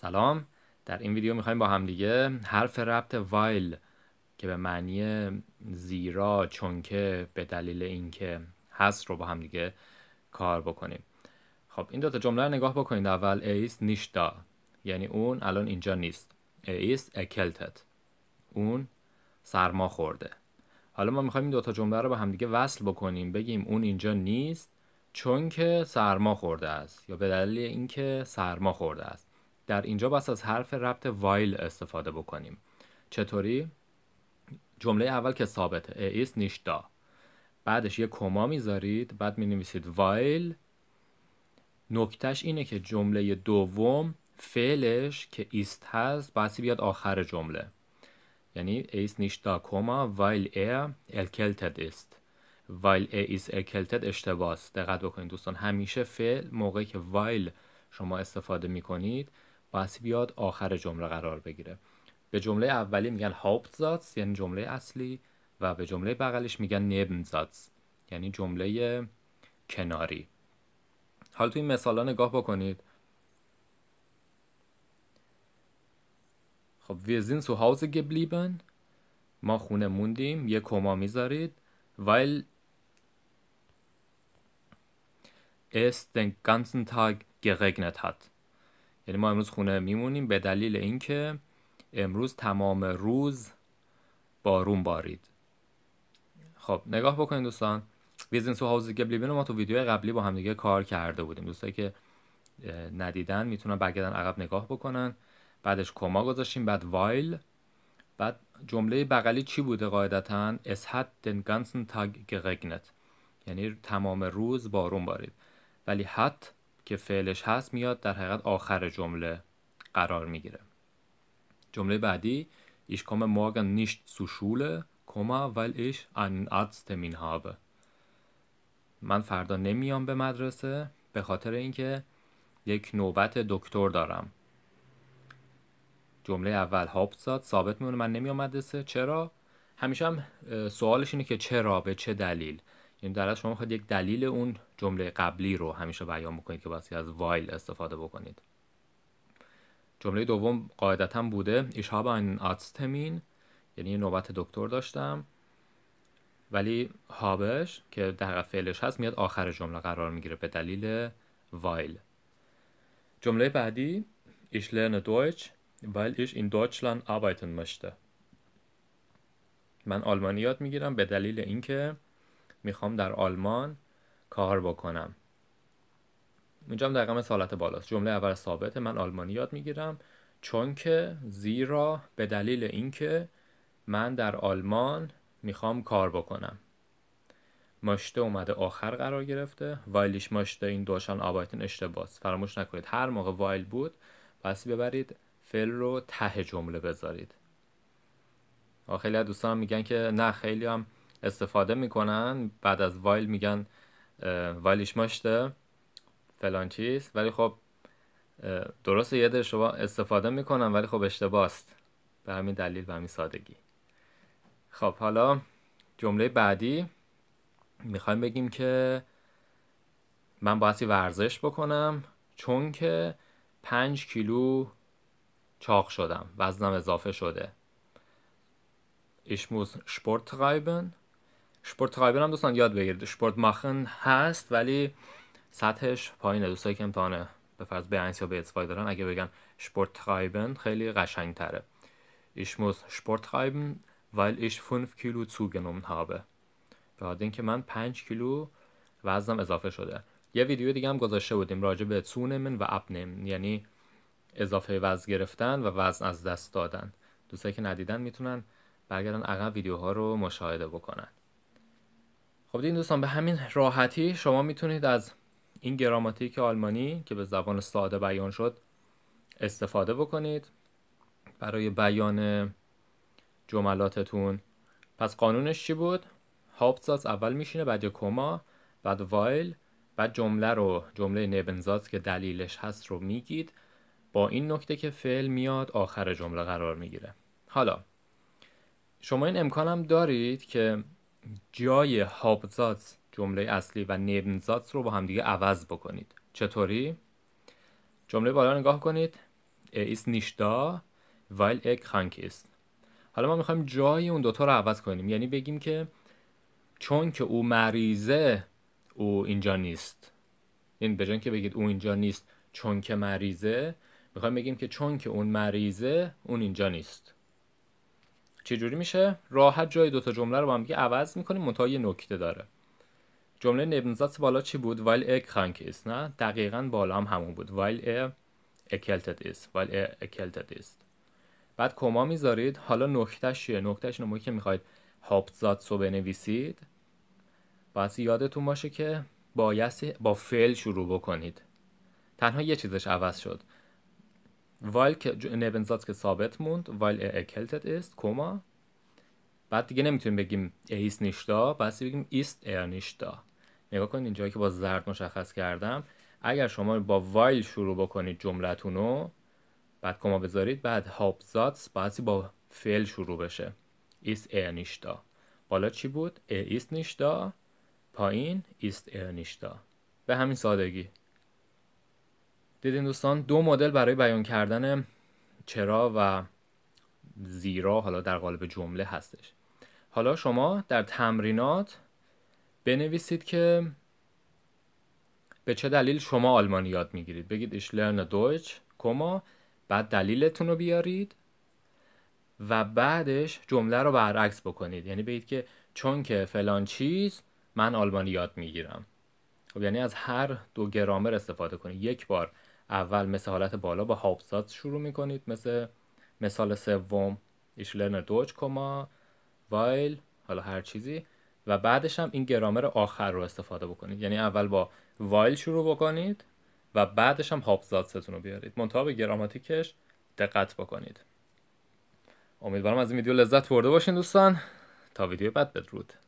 سلام در این ویدیو میخوایم با همدیگه حرف ربط وایل که به معنی زیرا چونکه به دلیل اینکه هست رو با همدیگه کار بکنیم خب این دوتا جمله رو نگاه بکنید اول ایس نیشتا یعنی اون الان اینجا نیست ایس اکلتت اون سرما خورده حالا ما میخوایم این دوتا جمله رو با همدیگه وصل بکنیم بگیم اون اینجا نیست چون که سرما خورده است یا به دلیل اینکه سرما خورده است در اینجا بس از حرف ربط وایل استفاده بکنیم چطوری جمله اول که ثابت ایس نیشتا بعدش یه کما میذارید بعد می نویسید وایل نکتش اینه که جمله دوم فعلش که ایست هست بسی بیاد آخر جمله یعنی ایس نیشتا کما وایل ای الکلتد است وایل ار ایس الکلتد است. دقت بکنید دوستان همیشه فعل موقعی که وایل شما استفاده میکنید باید بیاد آخر جمله قرار بگیره به جمله اولی میگن هاپتزاتس یعنی جمله اصلی و به جمله بغلش میگن نبنزاتس یعنی جمله کناری حالا تو این مثالا نگاه بکنید خب ویزین سو هاوز گبلیبن ما خونه موندیم یه کما میذارید ویل است den ganzen Tag geregnet hat. یعنی ما امروز خونه میمونیم به دلیل اینکه امروز تمام روز بارون بارید خب نگاه بکنید دوستان ویزین سو هاوزی گبلیبین ما تو ویدیو قبلی با همدیگه کار کرده بودیم دوستایی که ندیدن میتونن برگردن عقب نگاه بکنن بعدش کما گذاشتیم بعد وایل بعد جمله بغلی چی بوده قاعدتا اس هات دن ganzen Tag یعنی تمام روز بارون بارید ولی hat که فعلش هست میاد در حقیقت آخر جمله قرار میگیره جمله بعدی ich komme نیشت nicht zur Schule, weil ich einen من فردا نمیام به مدرسه به خاطر اینکه یک نوبت دکتر دارم. جمله اول زاد ثابت میمونه من نمیام مدرسه چرا؟ همیشه هم سوالش اینه که چرا به چه دلیل؟ این یعنی در شما میخواد یک دلیل اون جمله قبلی رو همیشه بیان بکنید که واسه از وایل استفاده بکنید جمله دوم قاعدتا بوده ایش ها این آتستمین یعنی نوبت دکتر داشتم ولی هابش که در فعلش هست میاد آخر جمله قرار میگیره به دلیل وایل جمله بعدی ایش لرن دویچ وایل ایش این Deutschland arbeiten möchte من آلمانی یاد میگیرم به دلیل اینکه میخوام در آلمان کار بکنم اینجا هم دقیقا سالت بالاست جمله اول ثابت من آلمانی یاد میگیرم چون که زیرا به دلیل اینکه من در آلمان میخوام کار بکنم ماشته اومده آخر قرار گرفته وایلیش ماشته این دوشان آبایتن اشتباس فراموش نکنید هر موقع وایل بود بسی ببرید فعل رو ته جمله بذارید خیلی دوستان میگن که نه خیلی هم استفاده میکنن بعد از وایل میگن وایلش ماشته فلان چیز ولی خب درست یه در شما استفاده میکنن ولی خب اشتباه است به همین دلیل و همین سادگی خب حالا جمله بعدی میخوایم بگیم که من باید ورزش بکنم چون که پنج کیلو چاق شدم وزنم اضافه شده ich muss Sport شپورت تایبر هم دوستان یاد بگیرید شپورت ماخن هست ولی سطحش پایینه دوستایی که امتحانه به فرض به انس به اتفای دارن اگه بگن شپورت تایبن خیلی قشنگ تره ایش موز شپورت تایبن ویل ایش 5 کیلو zugenommen habe به اینکه من 5 کیلو وزنم اضافه شده یه ویدیو دیگه هم گذاشته بودیم راجع به من و اپنیم یعنی اضافه وزن گرفتن و وزن از دست دادن دوستایی که ندیدن میتونن برگردن عقب ویدیوها رو مشاهده بکنن خب این دوستان به همین راحتی شما میتونید از این گراماتیک آلمانی که به زبان ساده بیان شد استفاده بکنید برای بیان جملاتتون پس قانونش چی بود؟ هاپتزاز اول میشینه بعد یک کما بعد وایل بعد جمله رو جمله نبنزاز که دلیلش هست رو میگید با این نکته که فعل میاد آخر جمله قرار میگیره حالا شما این امکانم دارید که جای هابزاتس جمله اصلی و نبنزاتس رو با دیگه عوض بکنید چطوری؟ جمله بالا نگاه کنید ایس نیشتا وایل اک خانک است حالا ما میخوایم جای اون دوتا رو عوض کنیم یعنی بگیم که چون که او مریضه او اینجا نیست این یعنی به که بگید او اینجا نیست چون که مریضه میخوایم بگیم که چون که اون مریضه اون اینجا نیست چجوری میشه راحت جای دوتا جمله رو با هم دیگه عوض میکنیم منتها یه نکته داره جمله نبنزات بالا چی بود وایل ا کرانک است نه دقیقا بالا هم همون بود وایل ا اکلتد است وایل ا است بعد کما میذارید حالا نکتهش چیه نکتهش اینه که میخواید هاپزات سو بنویسید باید یادتون باشه که بایستی با فعل شروع بکنید تنها یه چیزش عوض شد weil که که ثابت موند weil er erkältet ist بعد دیگه نمیتونیم بگیم er ist nicht da بگیم ist er nicht نگاه کنید که با زرد مشخص کردم اگر شما با وایل شروع بکنید جملتون رو بعد کما بذارید بعد هاپزاتس بعضی با فعل شروع بشه ایست er نیشتا بالا چی بود ایست نیشتا پایین ایست ار نیشتا به همین سادگی دیدین دوستان دو مدل برای بیان کردن چرا و زیرا حالا در قالب جمله هستش حالا شما در تمرینات بنویسید که به چه دلیل شما آلمانی یاد میگیرید بگید ایش لرن دویچ کما بعد دلیلتون رو بیارید و بعدش جمله رو برعکس بکنید یعنی بگید که چون که فلان چیز من آلمانی یاد میگیرم خب یعنی از هر دو گرامر استفاده کنید یک بار اول مثل حالت بالا با هاپسات شروع میکنید مثل مثال سوم ایش لرنر دوچ کما وایل حالا هر چیزی و بعدش هم این گرامر آخر رو استفاده بکنید یعنی اول با وایل شروع بکنید و بعدش هم هاپزاتستون رو بیارید منتها به گراماتیکش دقت بکنید امیدوارم از این ویدیو لذت برده باشین دوستان تا ویدیو بعد بدرود